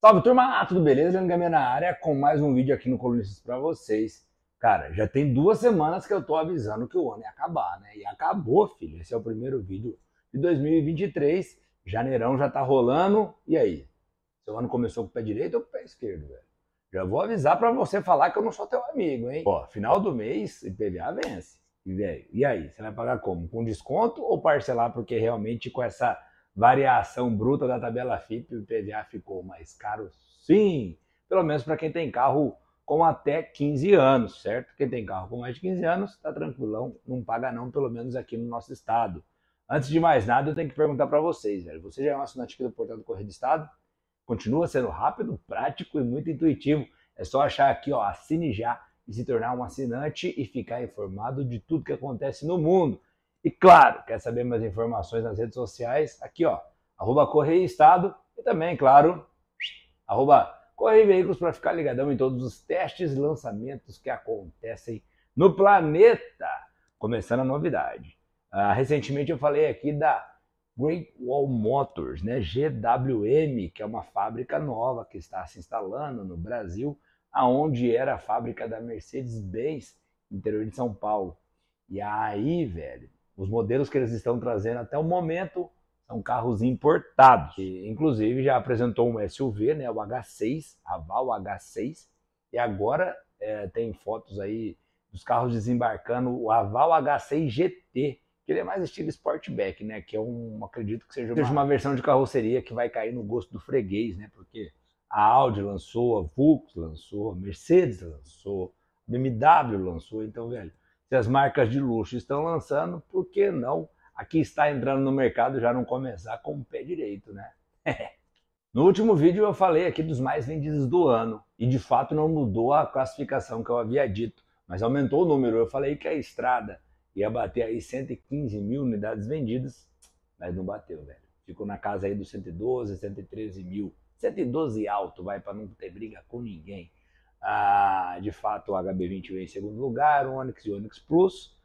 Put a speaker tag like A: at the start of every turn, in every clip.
A: Salve turma, ah, tudo beleza? Leandro Gamer na área com mais um vídeo aqui no Colunistas para vocês. Cara, já tem duas semanas que eu tô avisando que o ano ia acabar, né? E acabou, filho. Esse é o primeiro vídeo de 2023. Janeirão já tá rolando. E aí? Seu ano começou com o pé direito ou com o pé esquerdo, velho? Já vou avisar para você falar que eu não sou teu amigo, hein? Ó, final do mês, IPVA vence. E, velho, e aí? Você vai pagar como? Com desconto ou parcelar? Porque realmente com essa variação bruta da tabela FIP, o IPVA ficou mais caro sim, pelo menos para quem tem carro com até 15 anos, certo? Quem tem carro com mais de 15 anos, está tranquilão, não paga não, pelo menos aqui no nosso estado. Antes de mais nada, eu tenho que perguntar para vocês, velho. Você já é um assinante aqui do Portal do Correio do Estado? Continua sendo rápido, prático e muito intuitivo. É só achar aqui, ó, assine já e se tornar um assinante e ficar informado de tudo que acontece no mundo. E claro, quer saber mais informações nas redes sociais? Aqui, ó, arroba Estado e também, claro, arroba Veículos para ficar ligadão em todos os testes e lançamentos que acontecem no planeta. Começando a novidade. Ah, recentemente eu falei aqui da Great Wall Motors, né? GWM, que é uma fábrica nova que está se instalando no Brasil, aonde era a fábrica da Mercedes-Benz, interior de São Paulo. E aí, velho, os modelos que eles estão trazendo até o momento são carros importados. E, inclusive já apresentou um SUV, né, o H6, Aval H6, e agora é, tem fotos aí dos carros desembarcando o Aval H6 GT, que ele é mais estilo Sportback, né, que é um, acredito que seja uma, seja uma versão de carroceria que vai cair no gosto do freguês, né, porque a Audi lançou, a Vux lançou, a Mercedes lançou, a BMW lançou, então, velho, se as marcas de luxo estão lançando, por que não aqui está entrando no mercado já não começar com o pé direito, né? no último vídeo eu falei aqui dos mais vendidos do ano e de fato não mudou a classificação que eu havia dito, mas aumentou o número. Eu falei que a estrada ia bater aí 115 mil unidades vendidas, mas não bateu, velho. Ficou na casa aí dos 112, 113 mil. 112 alto, vai, para não ter briga com ninguém. Ah, de fato, o HB20 vem em segundo lugar, o Onix e o Onix Plus,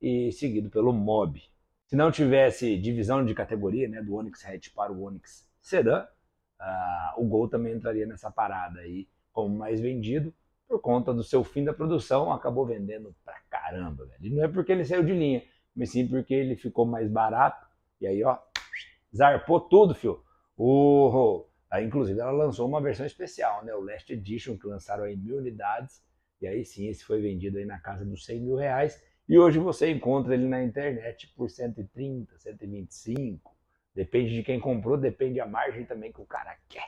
A: e seguido pelo Mob. Se não tivesse divisão de categoria, né, do Onix Hatch para o Onix Sedan, ah, o Gol também entraria nessa parada aí como mais vendido, por conta do seu fim da produção, acabou vendendo pra caramba, velho. E não é porque ele saiu de linha, mas sim porque ele ficou mais barato, e aí, ó, zarpou tudo, fio. O Aí, inclusive, ela lançou uma versão especial, né? O Last Edition, que lançaram aí mil unidades. E aí sim, esse foi vendido aí na casa dos 100 mil reais. E hoje você encontra ele na internet por 130, 125. Depende de quem comprou, depende da margem também que o cara quer.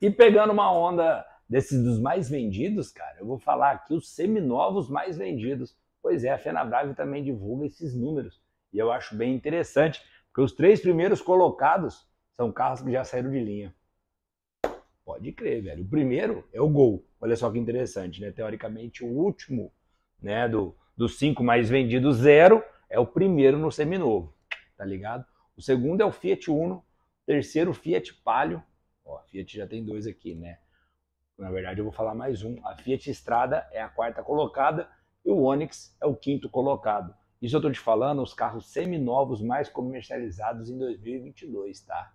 A: E pegando uma onda desses dos mais vendidos, cara, eu vou falar aqui os seminovos mais vendidos. Pois é, a Fenabrave também divulga esses números. E eu acho bem interessante, porque os três primeiros colocados são carros que já saíram de linha. Pode crer, velho. O primeiro é o Gol. Olha só que interessante, né? Teoricamente, o último, né, do, dos cinco mais vendidos, zero, é o primeiro no seminovo, tá ligado? O segundo é o Fiat Uno, terceiro Fiat Palio, ó, a Fiat já tem dois aqui, né? Na verdade, eu vou falar mais um. A Fiat Estrada é a quarta colocada e o Onix é o quinto colocado. Isso eu tô te falando, os carros seminovos mais comercializados em 2022, tá?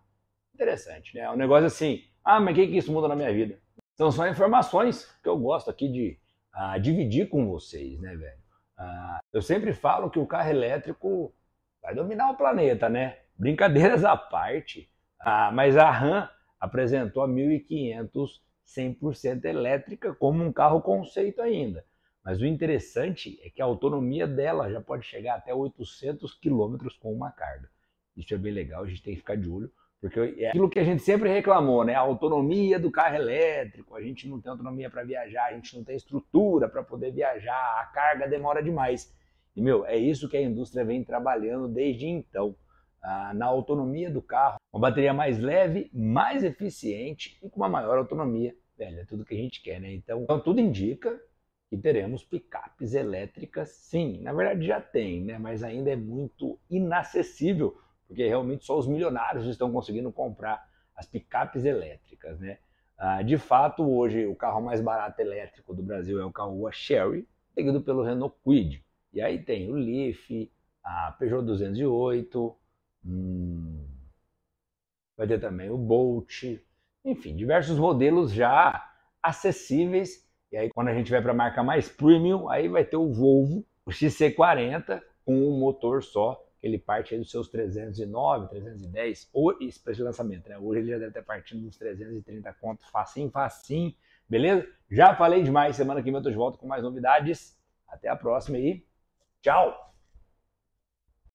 A: Interessante, né? É um negócio assim, ah, mas o que, que isso muda na minha vida? Então são informações que eu gosto aqui de ah, dividir com vocês, né, velho? Ah, eu sempre falo que o carro elétrico vai dominar o planeta, né? Brincadeiras à parte, ah, mas a RAM apresentou a 1500 100% elétrica como um carro conceito ainda. Mas o interessante é que a autonomia dela já pode chegar até 800 km com uma carga. Isso é bem legal, a gente tem que ficar de olho, porque é aquilo que a gente sempre reclamou, né? A autonomia do carro elétrico, a gente não tem autonomia para viajar, a gente não tem estrutura para poder viajar, a carga demora demais. E, meu, é isso que a indústria vem trabalhando desde então, ah, na autonomia do carro. Uma bateria mais leve, mais eficiente e com uma maior autonomia. Velho, é tudo que a gente quer, né? Então, então tudo indica que teremos picapes elétricas, sim. Na verdade, já tem, né? Mas ainda é muito inacessível porque realmente só os milionários estão conseguindo comprar as picapes elétricas, né? Ah, de fato, hoje o carro mais barato elétrico do Brasil é o Caoa Chery, seguido pelo Renault Kwid. E aí tem o Leaf, a Peugeot 208, hum, vai ter também o Bolt, enfim, diversos modelos já acessíveis. E aí quando a gente vai para a marca mais premium, aí vai ter o Volvo, o XC40 com um motor só ele parte aí dos seus 309, 310, ou esse lançamento, né? Hoje ele já deve estar partindo dos 330 contos, facinho, facinho, beleza? Já falei demais, semana que vem eu tô de volta com mais novidades. Até a próxima aí. Tchau!